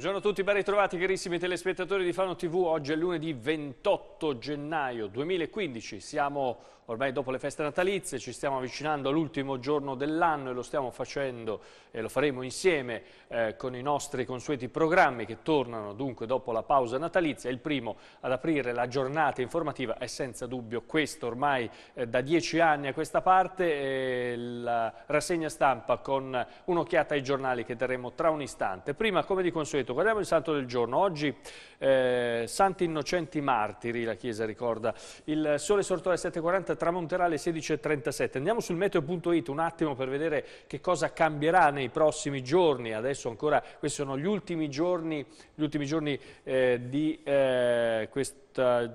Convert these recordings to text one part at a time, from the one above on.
Buongiorno a tutti, ben ritrovati carissimi telespettatori di Fano TV. Oggi è lunedì 28 gennaio 2015, siamo Ormai dopo le feste natalizie ci stiamo avvicinando all'ultimo giorno dell'anno e lo stiamo facendo e lo faremo insieme eh, con i nostri consueti programmi che tornano dunque dopo la pausa natalizia. Il primo ad aprire la giornata informativa è senza dubbio questo. Ormai eh, da dieci anni a questa parte eh, la rassegna stampa con un'occhiata ai giornali che daremo tra un istante. Prima come di consueto guardiamo il santo del giorno. Oggi eh, Santi Innocenti Martiri, la Chiesa ricorda, il sole sortò alle 7.43 tramonterà alle 16.37. Andiamo sul meteo.it un attimo per vedere che cosa cambierà nei prossimi giorni. Adesso ancora, questi sono gli ultimi giorni, gli ultimi giorni eh, di eh, questa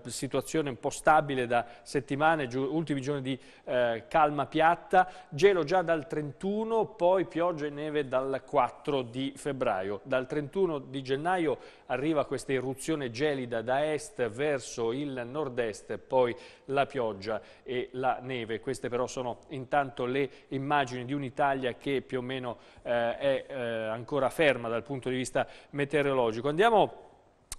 situazione un po' stabile da settimane, ultimi giorni di eh, calma piatta. Gelo già dal 31, poi pioggia e neve dal 4 di febbraio. Dal 31 di gennaio arriva questa irruzione gelida da est verso il nord-est, poi la pioggia e la neve. Queste però sono intanto le immagini di un'Italia che più o meno eh, è eh, ancora ferma dal punto di vista meteorologico. Andiamo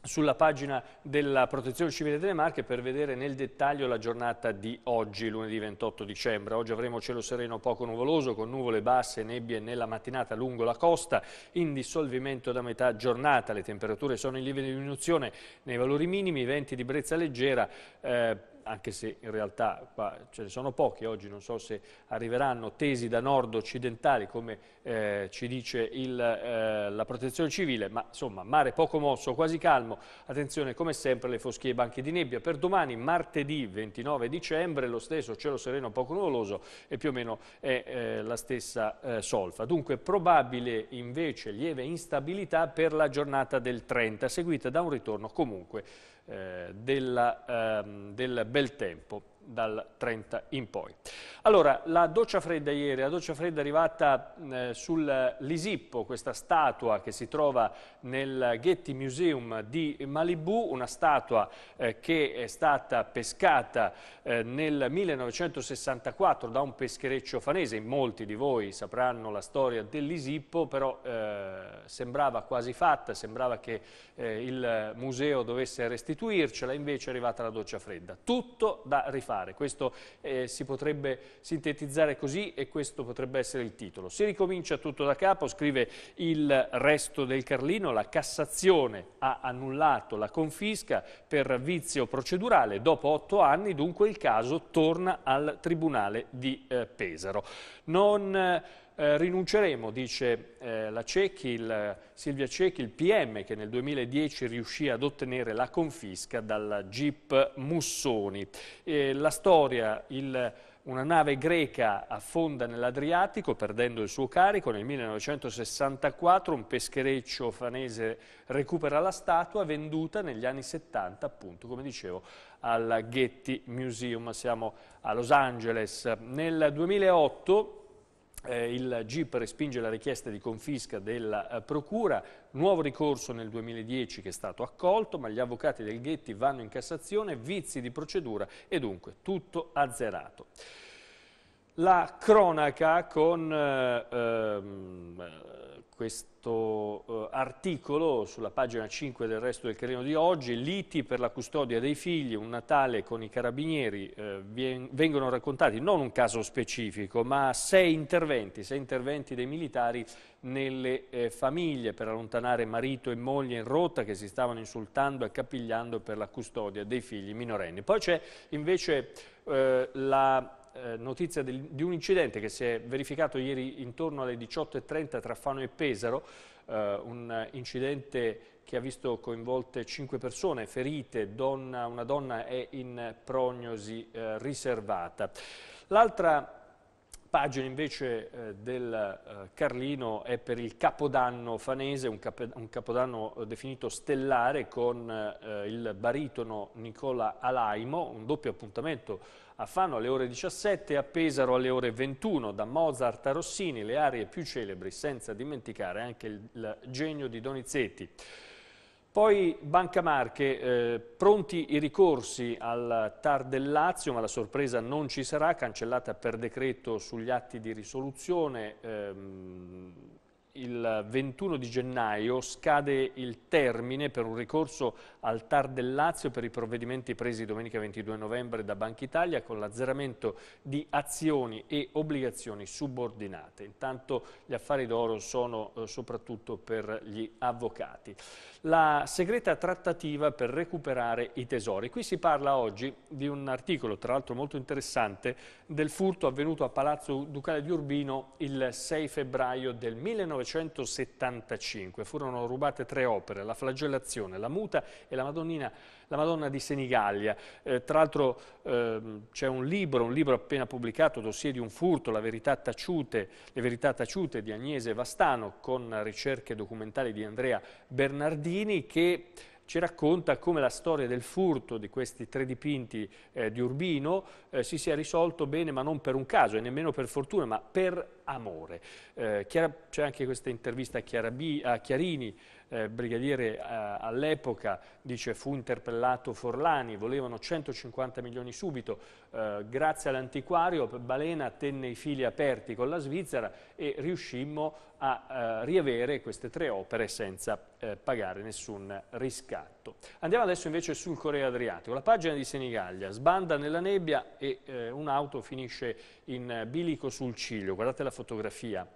sulla pagina della Protezione Civile delle Marche per vedere nel dettaglio la giornata di oggi, lunedì 28 dicembre. Oggi avremo cielo sereno poco nuvoloso, con nuvole basse e nebbie nella mattinata lungo la costa, in dissolvimento da metà giornata. Le temperature sono in lieve diminuzione nei valori minimi, venti di brezza leggera, eh, anche se in realtà qua ce ne sono poche oggi, non so se arriveranno tesi da nord occidentali come eh, ci dice il, eh, la protezione civile, ma insomma mare poco mosso, quasi calmo, attenzione come sempre alle foschie e banche di nebbia, per domani martedì 29 dicembre lo stesso cielo sereno poco nuvoloso e più o meno è eh, la stessa eh, solfa, dunque probabile invece lieve instabilità per la giornata del 30, seguita da un ritorno comunque eh, della, ehm, del bel tempo dal 30 in poi. Allora, la doccia fredda ieri, la doccia fredda è arrivata eh, sul Lisippo, questa statua che si trova nel Getty Museum di Malibu, una statua eh, che è stata pescata eh, nel 1964 da un peschereccio fanese, molti di voi sapranno la storia dell'Isippo, Lisippo, però eh, sembrava quasi fatta, sembrava che eh, il museo dovesse restituircela, invece è arrivata la doccia fredda. Tutto da rifare, questo eh, si potrebbe sintetizzare così e questo potrebbe essere il titolo. Si ricomincia tutto da capo, scrive il resto del Carlino, la Cassazione ha annullato la confisca per vizio procedurale, dopo otto anni dunque il caso torna al Tribunale di eh, Pesaro. Non, eh, rinunceremo, dice eh, la Cecchi, il, Silvia Cecchi, il PM che nel 2010 riuscì ad ottenere la confisca dalla GIP Mussoni. Eh, la storia, il una nave greca affonda nell'Adriatico perdendo il suo carico, nel 1964 un peschereccio fanese recupera la statua venduta negli anni 70 appunto come dicevo al Getty Museum, siamo a Los Angeles. Nel 2008 eh, il GIP respinge la richiesta di confisca della eh, Procura, nuovo ricorso nel 2010 che è stato accolto, ma gli avvocati del Ghetti vanno in Cassazione, vizi di procedura e dunque tutto azzerato. La cronaca con... Eh, ehm, questo eh, articolo sulla pagina 5 del resto del Carino di oggi, liti per la custodia dei figli, un Natale con i carabinieri, eh, vengono raccontati non un caso specifico ma sei interventi, sei interventi dei militari nelle eh, famiglie per allontanare marito e moglie in rotta che si stavano insultando e capigliando per la custodia dei figli minorenni. Poi c'è invece eh, la eh, notizia del, di un incidente che si è verificato ieri intorno alle 18.30 tra Fano e Pesaro, eh, un incidente che ha visto coinvolte 5 persone, ferite, donna, una donna è in prognosi eh, riservata. L'altra pagina invece eh, del eh, Carlino è per il capodanno fanese, un, cap un capodanno eh, definito stellare con eh, il baritono Nicola Alaimo, un doppio appuntamento a Fano alle ore 17 e a Pesaro alle ore 21, da Mozart a Rossini, le arie più celebri, senza dimenticare anche il, il genio di Donizetti. Poi Banca Marche, eh, pronti i ricorsi al TAR del Lazio, ma la sorpresa non ci sarà, cancellata per decreto sugli atti di risoluzione. Ehm, il 21 di gennaio scade il termine per un ricorso al TAR del Lazio per i provvedimenti presi domenica 22 novembre da Banca Italia con l'azzeramento di azioni e obbligazioni subordinate. Intanto gli affari d'oro sono eh, soprattutto per gli avvocati. La segreta trattativa per recuperare i tesori. Qui si parla oggi di un articolo, tra l'altro molto interessante, del furto avvenuto a Palazzo Ducale di Urbino il 6 febbraio del 1900 1975. Furono rubate tre opere, la flagellazione, la muta e la, la Madonna di Senigallia. Eh, tra l'altro eh, c'è un libro, un libro appena pubblicato, Dossier di un furto, verità taciute, Le verità taciute di Agnese Vastano, con ricerche documentali di Andrea Bernardini, che ci racconta come la storia del furto di questi tre dipinti eh, di Urbino eh, si sia risolto bene ma non per un caso e nemmeno per fortuna ma per amore. Eh, c'è anche questa intervista a, B, a Chiarini, eh, brigadiere eh, all'epoca, dice fu interpellato Forlani, volevano 150 milioni subito, eh, grazie all'antiquario Balena tenne i fili aperti con la Svizzera e riuscimmo a eh, riavere queste tre opere senza eh, pagare nessun riscatto. Andiamo adesso invece sul Corriere Adriatico. La pagina di Senigallia sbanda nella nebbia e eh, un'auto finisce in bilico sul ciglio. Guardate la fotografia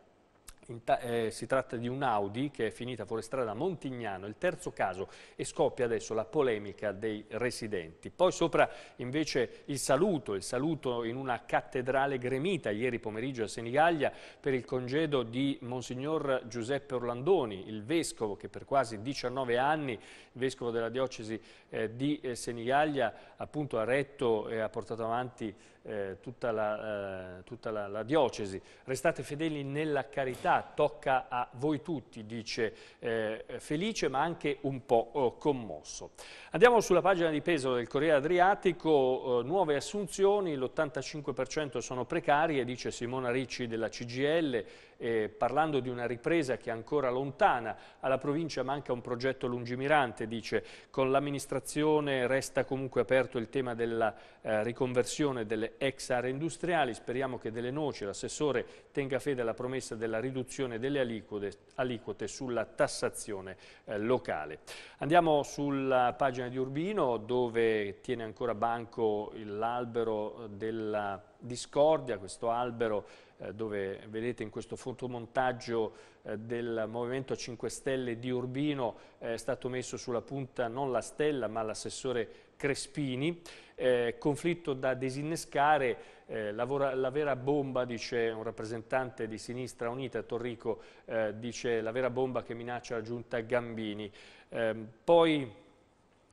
eh, si tratta di un Audi che è finita fuori strada a Montignano, il terzo caso, e scoppia adesso la polemica dei residenti. Poi sopra invece il saluto, il saluto in una cattedrale gremita ieri pomeriggio a Senigallia per il congedo di Monsignor Giuseppe Orlandoni, il vescovo che per quasi 19 anni, vescovo della diocesi eh, di eh, Senigallia, appunto ha retto e ha portato avanti eh, tutta, la, eh, tutta la, la, diocesi. Restate fedeli nella carità, tocca a voi tutti, dice eh, Felice, ma anche un po' oh, commosso. Andiamo sulla pagina di peso del Corriere Adriatico, eh, nuove assunzioni, l'85% sono precarie, dice Simona Ricci della CGL, eh, parlando di una ripresa che è ancora lontana, alla provincia manca un progetto lungimirante, dice con l'amministrazione resta comunque aperto il tema della eh, riconversione delle ex aree industriali. Speriamo che delle noci l'assessore tenga fede alla promessa della riduzione delle aliquote, aliquote sulla tassazione eh, locale. Andiamo sulla pagina di Urbino dove tiene ancora banco l'albero eh, della discordia, questo albero eh, dove vedete in questo fotomontaggio eh, del Movimento 5 Stelle di Urbino è stato messo sulla punta non la stella ma l'assessore Crespini, eh, conflitto da disinnescare, eh, lavora, la vera bomba, dice un rappresentante di Sinistra Unita, Torrico, eh, dice la vera bomba che minaccia la giunta Gambini. Ehm, poi,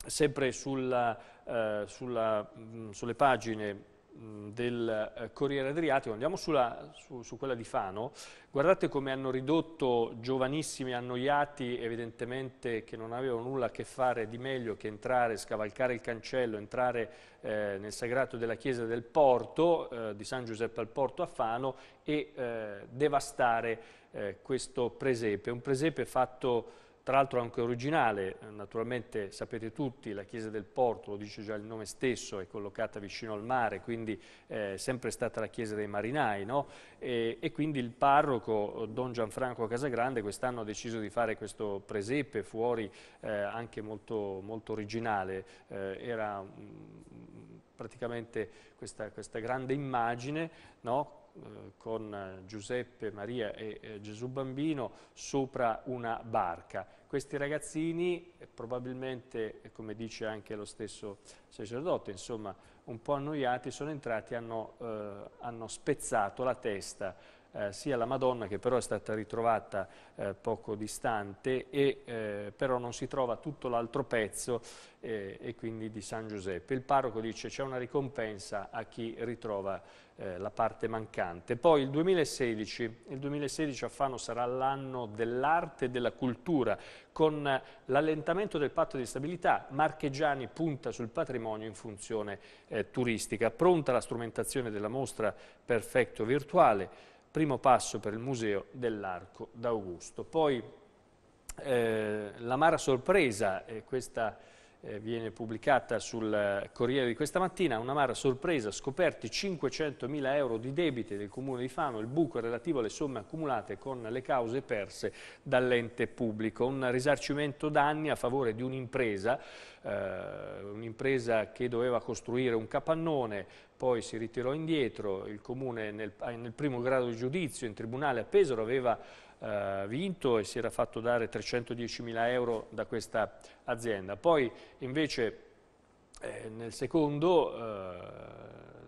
sempre sulla, eh, sulla, mh, mm, sulle pagine del eh, Corriere Adriatico, andiamo sulla, su, su, quella di Fano, guardate come hanno ridotto giovanissimi annoiati evidentemente che non avevano nulla a che fare di meglio che entrare, scavalcare il cancello, entrare eh, nel sagrato della chiesa del Porto, eh, di San Giuseppe al Porto a Fano e eh, devastare eh, questo presepe, un presepe fatto tra l'altro anche originale, naturalmente sapete tutti, la chiesa del Porto, lo dice già il nome stesso, è collocata vicino al mare, quindi eh, è sempre stata la chiesa dei marinai, no? e, e, quindi il parroco Don Gianfranco Casagrande quest'anno ha deciso di fare questo presepe fuori, eh, anche molto, molto originale, eh, era mh, mm, praticamente questa, questa, grande immagine, no? Eh, con Giuseppe, Maria e eh, Gesù Bambino sopra una barca questi ragazzini, eh, probabilmente, eh, come dice anche lo stesso sacerdote, insomma, un po' annoiati, sono entrati e hanno, eh, hanno spezzato la testa eh, sia la Madonna che però è stata ritrovata eh, poco distante e eh, però non si trova tutto l'altro pezzo eh, e quindi di San Giuseppe. Il parroco dice c'è una ricompensa a chi ritrova eh, la parte mancante. Poi il 2016, il 2016 a Fano sarà l'anno dell'arte e della cultura con l'allentamento del patto di stabilità. Marchegiani punta sul patrimonio in funzione eh, turistica. Pronta la strumentazione della mostra Perfetto Virtuale primo passo per il Museo dell'Arco d'Augusto. Poi eh, l'amara sorpresa, eh, questa eh, viene pubblicata sul Corriere di questa mattina, un'amara sorpresa, scoperti 500.000 euro di debiti del Comune di Fano, il buco relativo alle somme accumulate con le cause perse dall'ente pubblico, un risarcimento danni a favore di un'impresa, eh, un'impresa che doveva costruire un capannone poi si ritirò indietro, il Comune nel, ah, nel primo grado di giudizio in Tribunale a Pesaro aveva eh, vinto e si era fatto dare 310.000 euro da questa azienda. Poi invece eh, nel secondo, eh,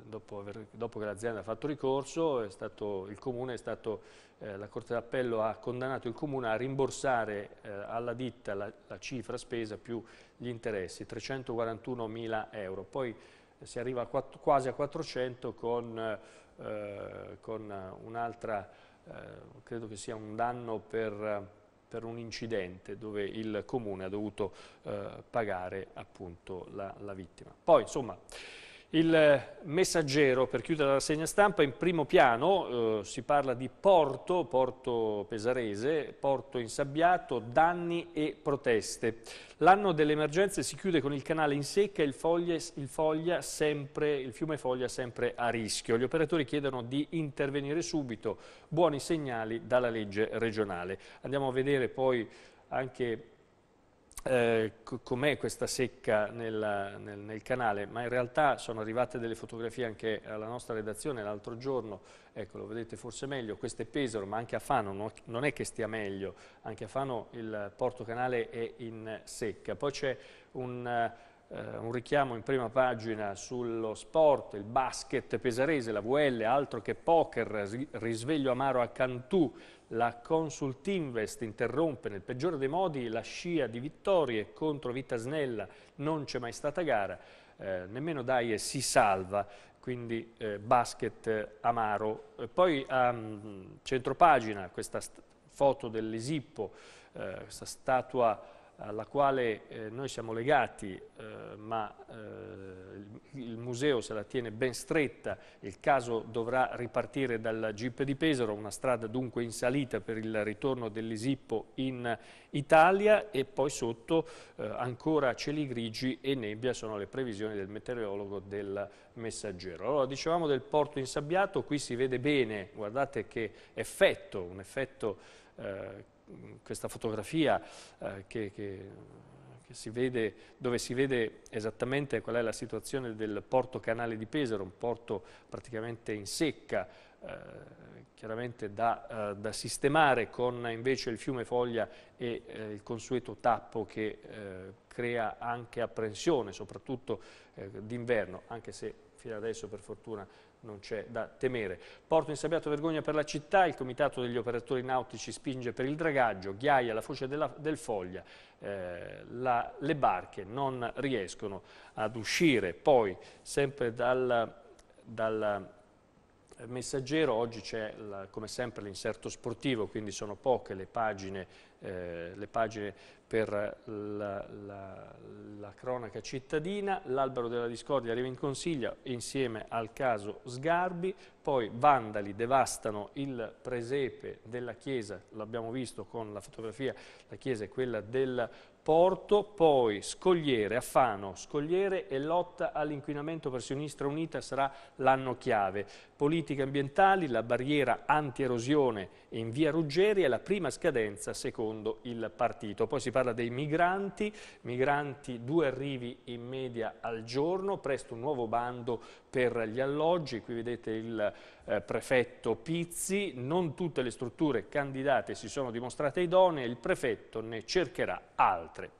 dopo, aver, dopo, che l'azienda ha fatto ricorso, stato, il Comune è stato, eh, la Corte d'Appello ha condannato il Comune a rimborsare eh, alla ditta la, la, cifra spesa più gli interessi, 341.000 euro. Poi, si arriva a quatt- quasi a 400 con, eh, con un'altra, eh, credo che sia un danno per, per, un incidente dove il comune ha dovuto eh, pagare appunto la, la vittima. Poi insomma... Il messaggero, per chiudere la rassegna stampa, in primo piano eh, si parla di Porto, Porto Pesarese, Porto insabbiato, danni e proteste. L'anno delle emergenze si chiude con il canale in secca e il, il, il, fiume Foglia sempre a rischio. Gli operatori chiedono di intervenire subito, buoni segnali dalla legge regionale. Andiamo a vedere poi anche eh, com'è questa secca nel, nel, nel, canale, ma in realtà sono arrivate delle fotografie anche alla nostra redazione l'altro giorno, ecco lo vedete forse meglio, queste è Pesaro ma anche a Fano no, non è che stia meglio, anche a Fano il porto canale è in secca, poi c'è un eh, un richiamo in prima pagina sullo sport, il basket pesarese, la VL, altro che poker, risveglio amaro a Cantù, la Consult Invest interrompe nel peggiore dei modi la scia di vittorie contro Vita Snella, non c'è mai stata gara, eh, nemmeno Daie si salva, quindi eh, basket amaro. E eh, poi a um, ehm, centropagina questa foto dell'Esippo, eh, questa statua alla quale eh, noi siamo legati, eh, ma eh, il museo se la tiene ben stretta, il caso dovrà ripartire dalla GIP di Pesaro, una strada dunque in salita per il ritorno dell'Isippo in Italia e poi sotto eh, ancora cieli grigi e nebbia sono le previsioni del meteorologo del messaggero. Allora dicevamo del porto insabbiato, qui si vede bene, guardate che effetto, un effetto eh, questa fotografia eh, che, che, che si vede, dove si vede esattamente qual è la situazione del porto canale di Pesaro, un porto praticamente in secca, eh, chiaramente da, eh, da, sistemare con invece il fiume Foglia e eh, il consueto tappo che eh, crea anche apprensione, soprattutto eh, d'inverno, anche se fino adesso per fortuna non c'è da temere. Porto insabbiato vergogna per la città, il comitato degli operatori nautici spinge per il dragaggio, Ghiaia, la foce della, del Foglia, eh, la, le barche non riescono ad uscire. Poi, sempre dal, dal messaggero oggi c'è come sempre l'inserto sportivo, quindi sono poche le pagine, eh, le pagine per la, la, la, cronaca cittadina, l'albero della discordia arriva in consiglio insieme al caso Sgarbi, poi vandali devastano il presepe della chiesa, l'abbiamo visto con la fotografia, la chiesa è quella del Porto, poi Scogliere, Affano, Scogliere e lotta all'inquinamento per Sinistra Unita sarà l'anno chiave. Politiche ambientali, la barriera anti-erosione in via Ruggeri è la prima scadenza secondo il partito. Poi si parla dei migranti, migranti due arrivi in media al giorno, presto un nuovo bando per gli alloggi, qui vedete il eh, prefetto Pizzi, non tutte le strutture candidate si sono dimostrate idonee, il prefetto ne cercherà altre.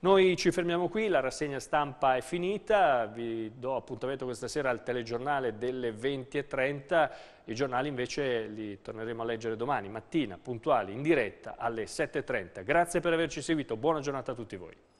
Noi ci fermiamo qui, la rassegna stampa è finita, vi do appuntamento questa sera al telegiornale delle 20.30, i giornali invece li torneremo a leggere domani mattina, puntuali, in diretta alle 7.30. Grazie per averci seguito, buona giornata a tutti voi.